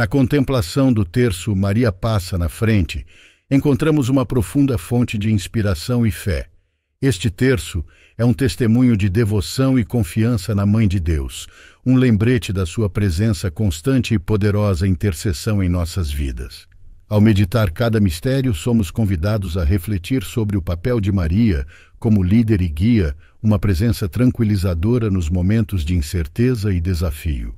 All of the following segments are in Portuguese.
Na contemplação do terço Maria passa na frente, encontramos uma profunda fonte de inspiração e fé. Este terço é um testemunho de devoção e confiança na Mãe de Deus, um lembrete da sua presença constante e poderosa intercessão em nossas vidas. Ao meditar cada mistério, somos convidados a refletir sobre o papel de Maria como líder e guia, uma presença tranquilizadora nos momentos de incerteza e desafio.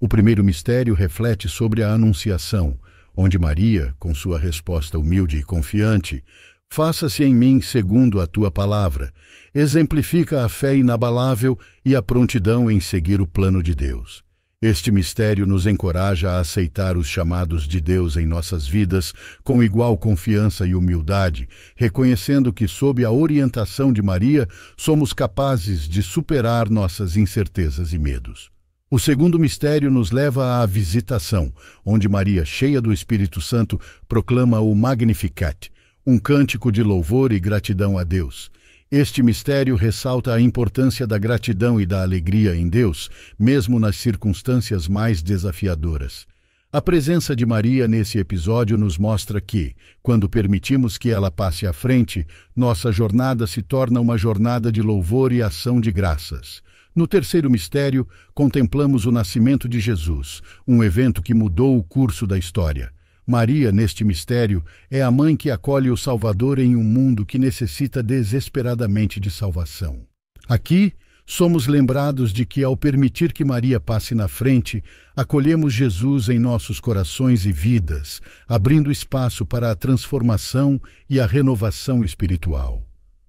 O primeiro mistério reflete sobre a Anunciação, onde Maria, com sua resposta humilde e confiante, Faça-se em mim segundo a tua palavra, exemplifica a fé inabalável e a prontidão em seguir o plano de Deus. Este mistério nos encoraja a aceitar os chamados de Deus em nossas vidas com igual confiança e humildade, reconhecendo que, sob a orientação de Maria, somos capazes de superar nossas incertezas e medos. O segundo mistério nos leva à visitação, onde Maria, cheia do Espírito Santo, proclama o Magnificat, um cântico de louvor e gratidão a Deus. Este mistério ressalta a importância da gratidão e da alegria em Deus, mesmo nas circunstâncias mais desafiadoras. A presença de Maria nesse episódio nos mostra que, quando permitimos que ela passe à frente, nossa jornada se torna uma jornada de louvor e ação de graças. No terceiro mistério, contemplamos o nascimento de Jesus, um evento que mudou o curso da história. Maria, neste mistério, é a mãe que acolhe o Salvador em um mundo que necessita desesperadamente de salvação. Aqui, somos lembrados de que, ao permitir que Maria passe na frente, acolhemos Jesus em nossos corações e vidas, abrindo espaço para a transformação e a renovação espiritual.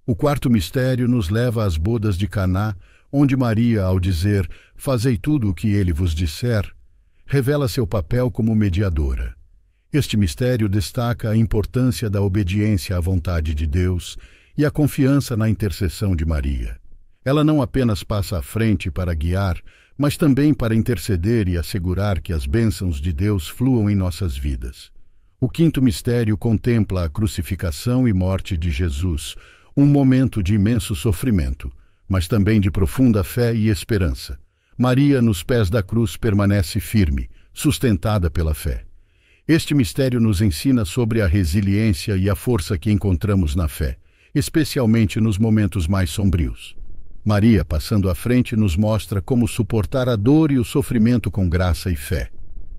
O quarto mistério nos leva às bodas de Caná, onde Maria, ao dizer Fazei tudo o que ele vos disser, revela seu papel como mediadora. Este mistério destaca a importância da obediência à vontade de Deus e a confiança na intercessão de Maria. Ela não apenas passa à frente para guiar, mas também para interceder e assegurar que as bênçãos de Deus fluam em nossas vidas. O quinto mistério contempla a crucificação e morte de Jesus, um momento de imenso sofrimento, mas também de profunda fé e esperança. Maria, nos pés da cruz, permanece firme, sustentada pela fé. Este mistério nos ensina sobre a resiliência e a força que encontramos na fé, especialmente nos momentos mais sombrios. Maria, passando à frente, nos mostra como suportar a dor e o sofrimento com graça e fé.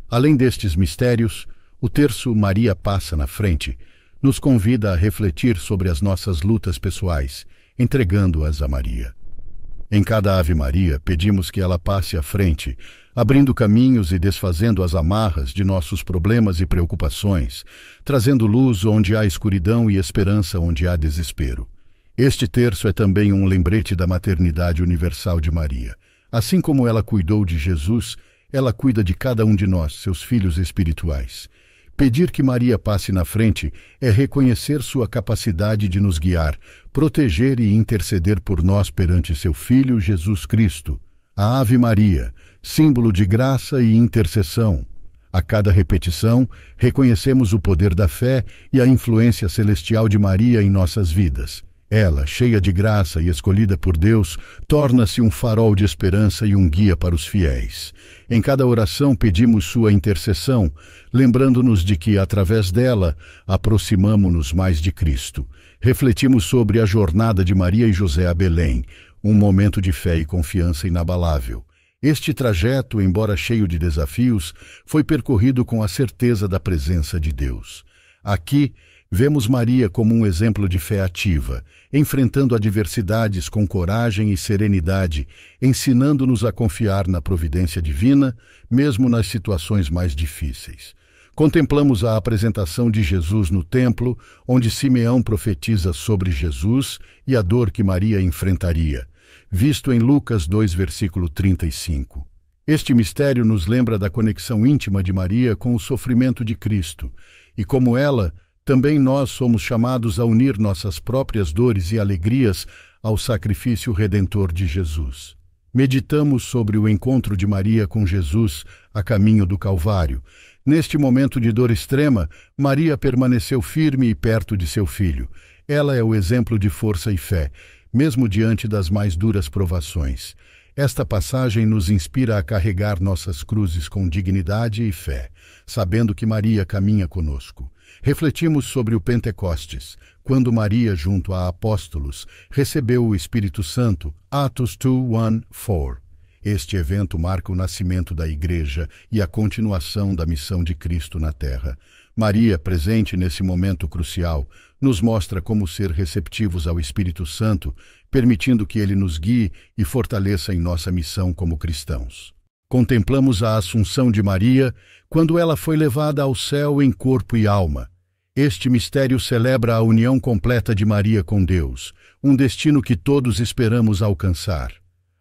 Além destes mistérios, o terço Maria passa na frente nos convida a refletir sobre as nossas lutas pessoais, entregando-as a Maria. Em cada Ave Maria, pedimos que ela passe à frente, abrindo caminhos e desfazendo as amarras de nossos problemas e preocupações, trazendo luz onde há escuridão e esperança onde há desespero. Este terço é também um lembrete da maternidade universal de Maria. Assim como ela cuidou de Jesus, ela cuida de cada um de nós, seus filhos espirituais. Pedir que Maria passe na frente é reconhecer sua capacidade de nos guiar, proteger e interceder por nós perante seu Filho Jesus Cristo. A Ave Maria, símbolo de graça e intercessão. A cada repetição, reconhecemos o poder da fé e a influência celestial de Maria em nossas vidas. Ela, cheia de graça e escolhida por Deus, torna-se um farol de esperança e um guia para os fiéis. Em cada oração pedimos sua intercessão, lembrando-nos de que, através dela, aproximamos-nos mais de Cristo. Refletimos sobre a jornada de Maria e José a Belém, um momento de fé e confiança inabalável. Este trajeto, embora cheio de desafios, foi percorrido com a certeza da presença de Deus. Aqui, Vemos Maria como um exemplo de fé ativa, enfrentando adversidades com coragem e serenidade, ensinando-nos a confiar na providência divina, mesmo nas situações mais difíceis. Contemplamos a apresentação de Jesus no templo, onde Simeão profetiza sobre Jesus e a dor que Maria enfrentaria, visto em Lucas 2, versículo 35. Este mistério nos lembra da conexão íntima de Maria com o sofrimento de Cristo e como ela também nós somos chamados a unir nossas próprias dores e alegrias ao sacrifício redentor de Jesus. Meditamos sobre o encontro de Maria com Jesus a caminho do Calvário. Neste momento de dor extrema, Maria permaneceu firme e perto de seu filho. Ela é o exemplo de força e fé, mesmo diante das mais duras provações. Esta passagem nos inspira a carregar nossas cruzes com dignidade e fé, sabendo que Maria caminha conosco refletimos sobre o Pentecostes, quando Maria, junto a apóstolos, recebeu o Espírito Santo, Atos 21 4. Este evento marca o nascimento da Igreja e a continuação da missão de Cristo na Terra. Maria, presente nesse momento crucial, nos mostra como ser receptivos ao Espírito Santo, permitindo que ele nos guie e fortaleça em nossa missão como cristãos. Contemplamos a Assunção de Maria quando ela foi levada ao céu em corpo e alma. Este mistério celebra a união completa de Maria com Deus, um destino que todos esperamos alcançar.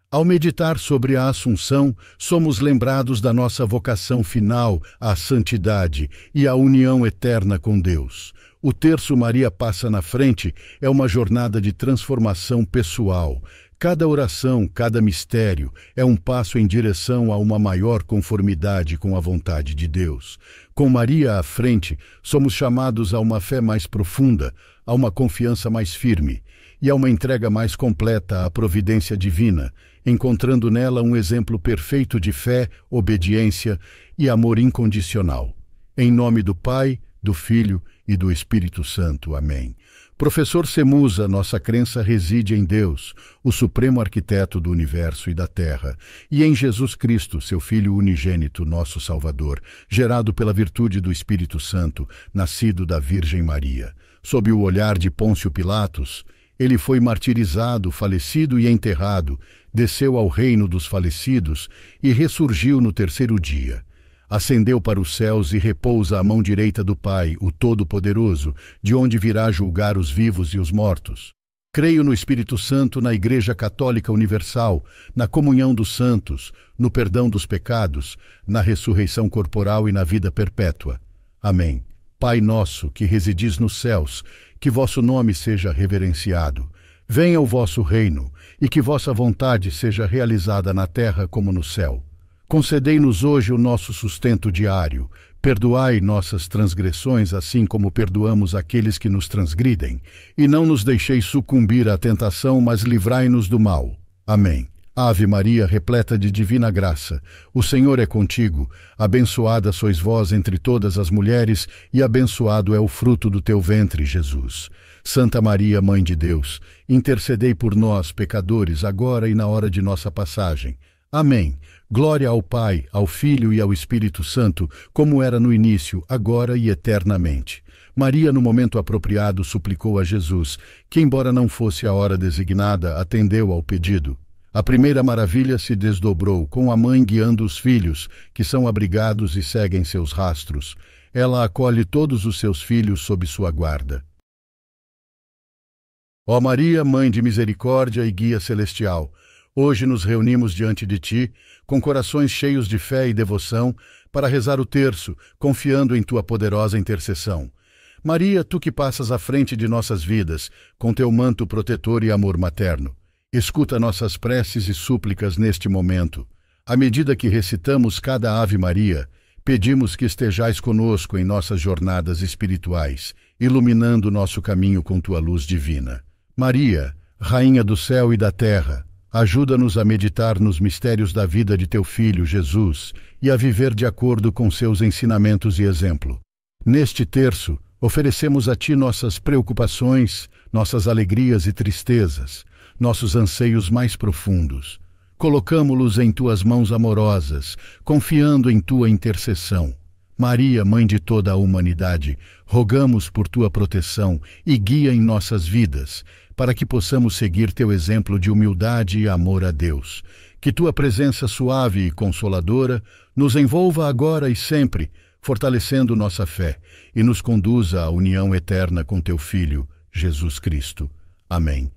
Ao meditar sobre a Assunção, somos lembrados da nossa vocação final à santidade e à união eterna com Deus. O terço Maria passa na frente é uma jornada de transformação pessoal, Cada oração, cada mistério é um passo em direção a uma maior conformidade com a vontade de Deus. Com Maria à frente, somos chamados a uma fé mais profunda, a uma confiança mais firme e a uma entrega mais completa à providência divina, encontrando nela um exemplo perfeito de fé, obediência e amor incondicional. Em nome do Pai, do Filho e do Espírito Santo. Amém. Professor Semusa, nossa crença reside em Deus, o supremo arquiteto do universo e da terra, e em Jesus Cristo, seu Filho unigênito, nosso Salvador, gerado pela virtude do Espírito Santo, nascido da Virgem Maria. Sob o olhar de Pôncio Pilatos, ele foi martirizado, falecido e enterrado, desceu ao reino dos falecidos e ressurgiu no terceiro dia ascendeu para os céus e repousa à mão direita do Pai, o Todo-Poderoso, de onde virá julgar os vivos e os mortos. Creio no Espírito Santo, na Igreja Católica Universal, na comunhão dos santos, no perdão dos pecados, na ressurreição corporal e na vida perpétua. Amém. Pai nosso, que residis nos céus, que vosso nome seja reverenciado. Venha o vosso reino, e que vossa vontade seja realizada na terra como no céu. Concedei-nos hoje o nosso sustento diário. Perdoai nossas transgressões, assim como perdoamos aqueles que nos transgridem. E não nos deixeis sucumbir à tentação, mas livrai-nos do mal. Amém. Ave Maria, repleta de divina graça, o Senhor é contigo. Abençoada sois vós entre todas as mulheres, e abençoado é o fruto do teu ventre, Jesus. Santa Maria, Mãe de Deus, intercedei por nós, pecadores, agora e na hora de nossa passagem. Amém. Glória ao Pai, ao Filho e ao Espírito Santo, como era no início, agora e eternamente. Maria, no momento apropriado, suplicou a Jesus, que, embora não fosse a hora designada, atendeu ao pedido. A primeira maravilha se desdobrou, com a mãe guiando os filhos, que são abrigados e seguem seus rastros. Ela acolhe todos os seus filhos sob sua guarda. Ó Maria, Mãe de Misericórdia e Guia Celestial, Hoje nos reunimos diante de ti, com corações cheios de fé e devoção, para rezar o terço, confiando em tua poderosa intercessão. Maria, tu que passas à frente de nossas vidas, com teu manto protetor e amor materno, escuta nossas preces e súplicas neste momento. À medida que recitamos cada Ave Maria, pedimos que estejais conosco em nossas jornadas espirituais, iluminando nosso caminho com tua luz divina. Maria, Rainha do céu e da terra, Ajuda-nos a meditar nos mistérios da vida de teu filho, Jesus, e a viver de acordo com seus ensinamentos e exemplo. Neste terço, oferecemos a ti nossas preocupações, nossas alegrias e tristezas, nossos anseios mais profundos. Colocamo-los em tuas mãos amorosas, confiando em tua intercessão. Maria, Mãe de toda a humanidade, rogamos por tua proteção e guia em nossas vidas, para que possamos seguir teu exemplo de humildade e amor a Deus. Que tua presença suave e consoladora nos envolva agora e sempre, fortalecendo nossa fé e nos conduza à união eterna com teu Filho, Jesus Cristo. Amém.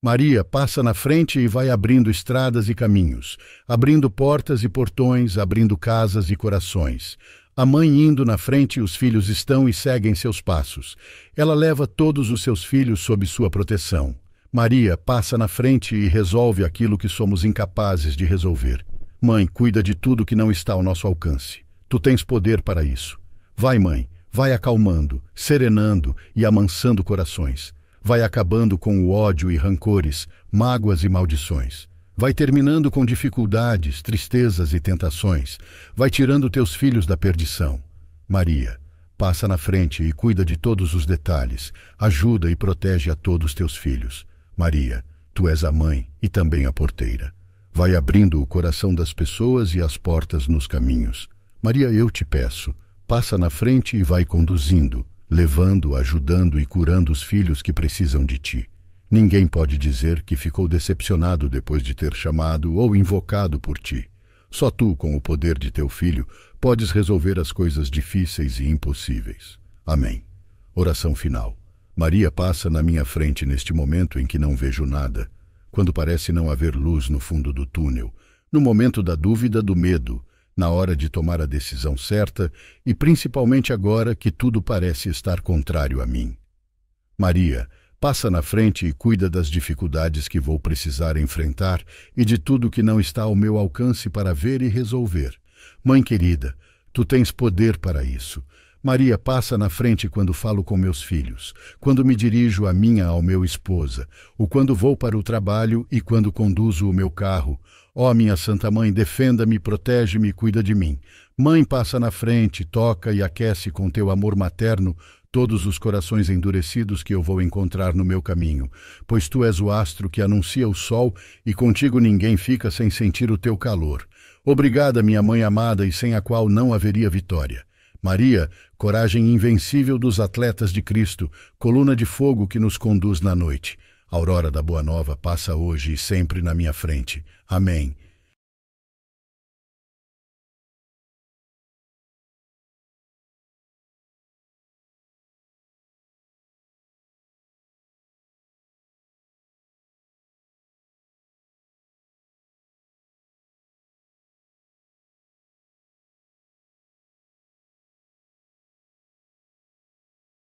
Maria passa na frente e vai abrindo estradas e caminhos, abrindo portas e portões, abrindo casas e corações. A mãe indo na frente, os filhos estão e seguem seus passos. Ela leva todos os seus filhos sob sua proteção. Maria passa na frente e resolve aquilo que somos incapazes de resolver. Mãe, cuida de tudo que não está ao nosso alcance. Tu tens poder para isso. Vai, mãe, vai acalmando, serenando e amansando corações vai acabando com o ódio e rancores, mágoas e maldições. Vai terminando com dificuldades, tristezas e tentações. Vai tirando teus filhos da perdição. Maria, passa na frente e cuida de todos os detalhes. Ajuda e protege a todos teus filhos. Maria, tu és a mãe e também a porteira. Vai abrindo o coração das pessoas e as portas nos caminhos. Maria, eu te peço, passa na frente e vai conduzindo levando, ajudando e curando os filhos que precisam de ti. Ninguém pode dizer que ficou decepcionado depois de ter chamado ou invocado por ti. Só tu, com o poder de teu filho, podes resolver as coisas difíceis e impossíveis. Amém. Oração final. Maria passa na minha frente neste momento em que não vejo nada, quando parece não haver luz no fundo do túnel, no momento da dúvida, do medo, na hora de tomar a decisão certa e principalmente agora que tudo parece estar contrário a mim. Maria, passa na frente e cuida das dificuldades que vou precisar enfrentar e de tudo que não está ao meu alcance para ver e resolver. Mãe querida, tu tens poder para isso. Maria passa na frente quando falo com meus filhos, quando me dirijo a minha ao meu esposa, ou quando vou para o trabalho e quando conduzo o meu carro. Ó oh, minha Santa Mãe, defenda-me, protege-me, cuida de mim. Mãe passa na frente, toca e aquece com teu amor materno todos os corações endurecidos que eu vou encontrar no meu caminho, pois tu és o astro que anuncia o sol e contigo ninguém fica sem sentir o teu calor. Obrigada, minha mãe amada, e sem a qual não haveria vitória. Maria, coragem invencível dos atletas de Cristo, coluna de fogo que nos conduz na noite. A aurora da Boa Nova passa hoje e sempre na minha frente. Amém.